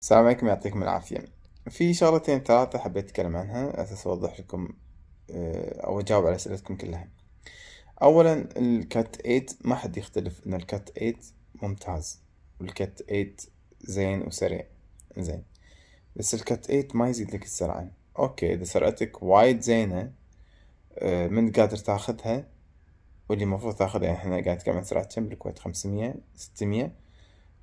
السلام عليكم يعطيكم العافية في شغلتين ثلاثة حبيت أتكلم عنها أساس أوضح لكم آه، أو أجاوب على أسئلتكم كلها أولا الكات 8 ما حد يختلف أن الكات 8 ممتاز والكات 8 زين وسريع زين بس الكات 8 ما يزيد لك السرعة أوكي إذا سرعتك وايد زينة آه، من قادر تاخذها واللي المفروض تاخذها يعني احنا قاعد نتكلم عن سرعة كم بالكويت 500 600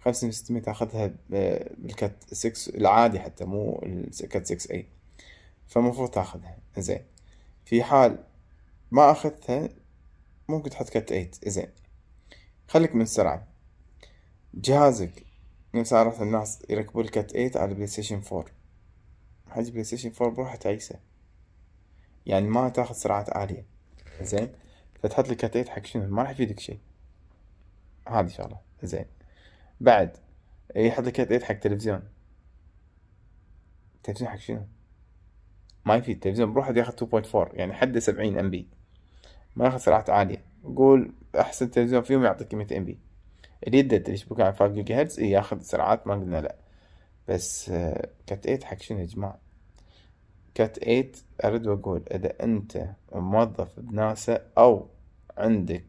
خمسة من ستمية هاخدها بالكات 6 العادي حتى مو الكات 6 اي فالمفروض تاخذها زين في حال ما اخذتها ممكن تحط كات 8 زين خليك من السرعة جهازك نفس عرفت الناس يركبوا الكات 8 على بلاي ستيشن 4 حجي بلاي ستيشن 4 بروحه تعيسه يعني ما تاخذ سرعات عالية زين فتحط لك كات 8 حق شنو ما راح يفيدك شيء هذه شغلة زين بعد إيه، يحط لك ايد حق تلفزيون تلفزيون حق شنو؟ ما يفيد تلفزيون بروحه ياخذ 2.4 يعني حده 70 ام بي ما ياخذ سرعات عاليه قول احسن تلفزيون فيهم يعطيك 100 ام بي اليد اللي يشبكون على 5 جيجا هرتز إيه، ياخذ سرعات ما قلنا لا بس آه، كات 8 حق شنو يا جماعه كات 8 ارد واقول اذا انت موظف بناسا او عندك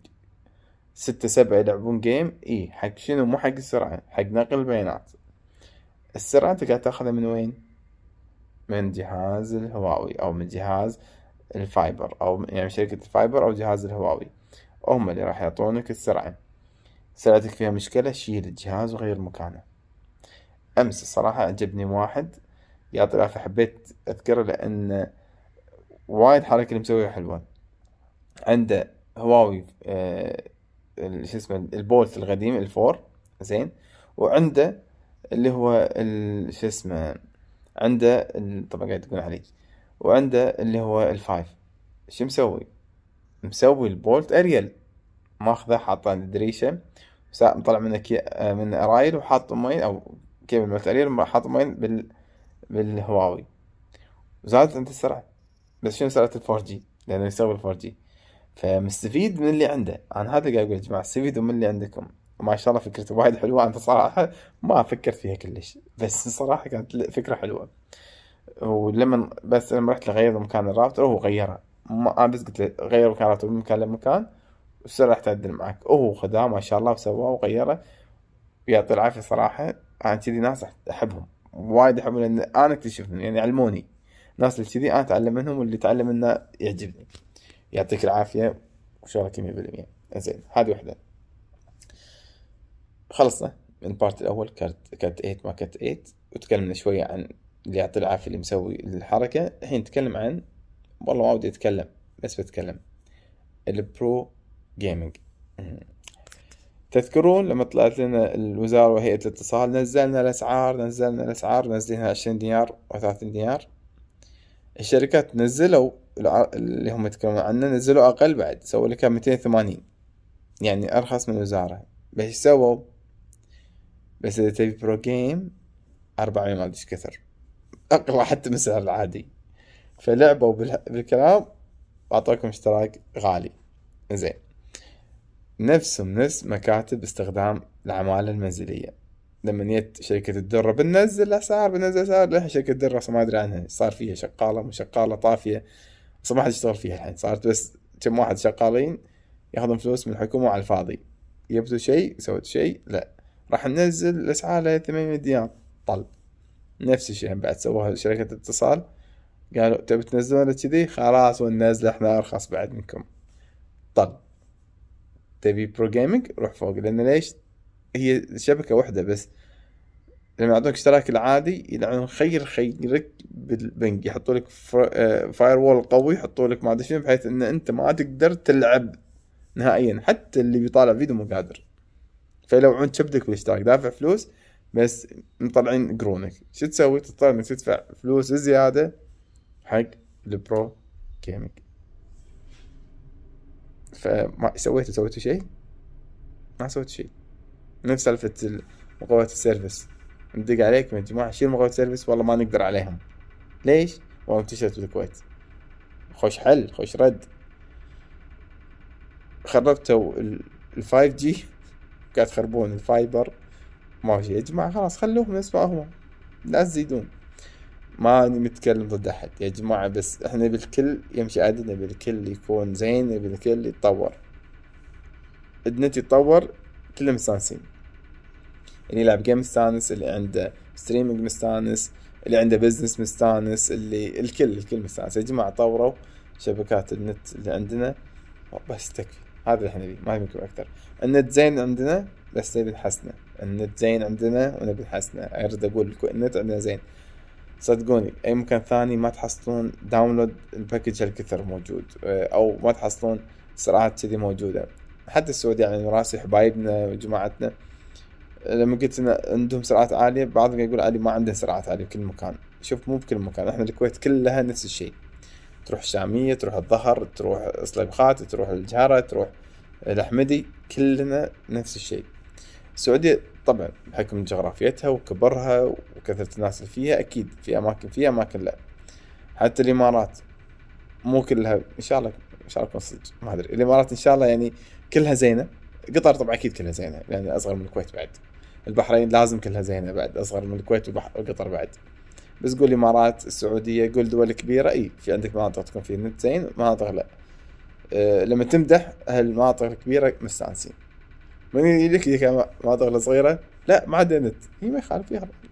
ستة سبعة يلعبون جيم اي حق شنو مو حق السرعة حق نقل البيانات السرعة انت قاعد تاخذها من وين من جهاز الهواوي او من جهاز الفايبر او يعني شركة الفايبر او جهاز الهواوي هم اللي راح يعطونك السرعة سرعتك فيها مشكلة شيل الجهاز وغير مكانه امس الصراحة عجبني واحد يعطي العافية حبيت اذكره لان وايد حركة اللي مسويها حلوة عنده هواوي آه شو اسمه البولت القديم الفور زين وعنده اللي هو شو اسمه عنده طبعا قاعد تقول عليك وعنده اللي هو الفايف شو مسوي مسوي البولت اريل ماخذه حاطه عند الدريشه مطلع منه كي... من رايل وحاط مين او كيبل مالت اريل حاط مين بال بالهواوي وزادت انت السرعه بس شنو سرعه الفور جي لانه يسوي الفور جي فمستفيد من اللي عنده انا هذا قاعد اقول يا جماعه استفيدوا من اللي عندكم ما شاء الله فكرته وايد حلوه انا صراحه ما فكرت فيها كلش بس صراحه كانت فكره حلوه ولما بس لما رحت لغير مكان الراوتر هو غيره ما انا بس قلت له غير مكان الراوتر من مكان لمكان وصار راح تعدل معك وهو خداه ما شاء الله وسواه وغيره ويعطي العافيه صراحه انا كذي ناس احبهم وايد احبهم لان انا اكتشفتهم يعني علموني ناس كذي انا اتعلم منهم واللي اتعلم منه يعجبني يعطيك العافيه وشغلك 100% زين هذه وحده خلصنا من البارت الاول كارت كارت 8 ما كارت 8 وتكلمنا شويه عن اللي يعطي العافيه اللي مسوي الحركه الحين نتكلم عن والله ما ودي اتكلم بس بتكلم البرو جيمنج تذكرون لما طلعت لنا الوزارة وهيئة الاتصال نزلنا الأسعار نزلنا الأسعار نزلنا عشرين دينار وثلاثين دينار الشركات نزلوا اللي هم يتكلمون عنه نزلوا أقل بعد سووا لك 280 يعني أرخص من الوزارة بس سووا بس إذا تبي برو جيم 400 ما أدري كثر أقل حتى من السعر العادي فلعبوا بالكلام وأعطوكم اشتراك غالي زين نفسهم نفس مكاتب استخدام العمالة المنزلية لما جت شركة الدرة بنزل أسعار بنزل أسعار لها شركة الدرة ما أدري عنها صار فيها شقالة مو طافية اصلا ما حد يشتغل فيها الحين صارت بس كم واحد شغالين ياخذون فلوس من الحكومه على الفاضي يبدو شيء سويت شيء لا راح ننزل الاسعار ل 800 دينار طل نفس الشيء بعد سووها شركه اتصال قالوا تبي تنزلون كذي خلاص وننزل احنا ارخص بعد منكم طل تبي برو جيمنج روح فوق لان ليش هي شبكه واحده بس لما يعطونك اشتراك العادي يلعنون خير خيرك بالبنك يحطوا لك فاير آه، وول قوي يحطوا لك ما ادري شنو بحيث ان انت ما تقدر تلعب نهائيا حتى اللي بيطالع فيديو مو قادر فيلوعون شبدك بالاشتراك دافع فلوس بس مطلعين قرونك شو تسوي تضطر انك تدفع فلوس زياده حق البرو جيمنج فما سويته سويته شيء ما سويت شيء نفس سالفه مقاومه السيرفس ندق عليكم يا جماعة شيل مغرب سيرفيس والله ما نقدر عليهم ليش؟ والله انتشرت بالكويت خوش حل خوش رد خربتوا الفايف جي قاعد تخربون الفايبر ما في يا جماعة خلاص خلوهم نفس ما هم لا تزيدون ما متكلم ضد احد يا جماعة بس احنا بالكل يمشي عدل نبي الكل يكون زين نبي الكل يتطور عندنا يتطور كلهم مستانسين اللي يلعب جيم مستانس اللي عنده ستريمنج مستانس اللي عنده بزنس مستانس اللي الكل الكل مستانس يا جماعه طوروا شبكات النت اللي عندنا بس تكفي هذا اللي احنا نبيه ما يمكن اكثر النت زين عندنا بس نبي نحسنه النت زين عندنا ونبي نحسنه ارد اقول لكم النت عندنا زين صدقوني اي مكان ثاني ما تحصلون داونلود الباكج هالكثر موجود آه، او ما تحصلون سرعات كذي موجوده حتى السعوديه على يعني راسي حبايبنا وجماعتنا لما قلت ان عندهم سرعات عاليه بعضهم يقول علي ما عنده سرعات عاليه بكل مكان شوف مو بكل مكان احنا الكويت كلها نفس الشيء تروح الشاميه تروح الظهر تروح صليبخات تروح الجهره تروح الاحمدي كلنا نفس الشيء السعوديه طبعا بحكم جغرافيتها وكبرها وكثره الناس اللي فيها اكيد في اماكن فيها اماكن لا حتى الامارات مو كلها ان شاء الله ان شاء الله اكون صدق ما ادري الامارات ان شاء الله يعني كلها زينه قطر طبعا اكيد كلها زينه لان اصغر من الكويت بعد البحرين لازم كلها زينه بعد اصغر من الكويت وقطر بعد بس قول الامارات السعوديه قول دول كبيره اي في عندك مناطق تكون فيها نت زين مناطق لا آه، لما تمدح هالمناطق الكبيره مستانسين من يجيك يجيك مناطق الصغيره لا ما عندها نت هي ما يخالف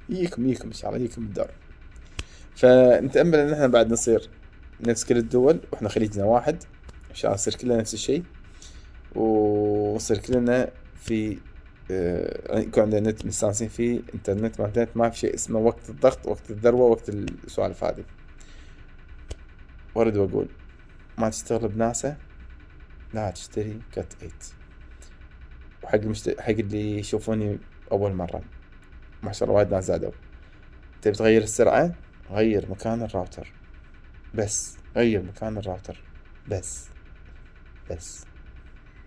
يجيكم يجيكم ان شاء الله يجيكم الدور فنتامل ان احنا بعد نصير نفس كل الدول واحنا خليجنا واحد ان شاء الله نصير كلنا نفس الشيء ونصير كلنا في آه، يعني يكون عندنا نت مستانسين فيه انترنت ما ما في شيء اسمه وقت الضغط وقت الذروه وقت السوالف هذه وارد واقول ما تشتغل بناسا لا تشتري كات 8 وحق المشت... حق اللي يشوفوني اول مره ما شاء الله وايد ناس زادوا تبي تغير السرعه غير مكان الراوتر بس غير مكان الراوتر بس بس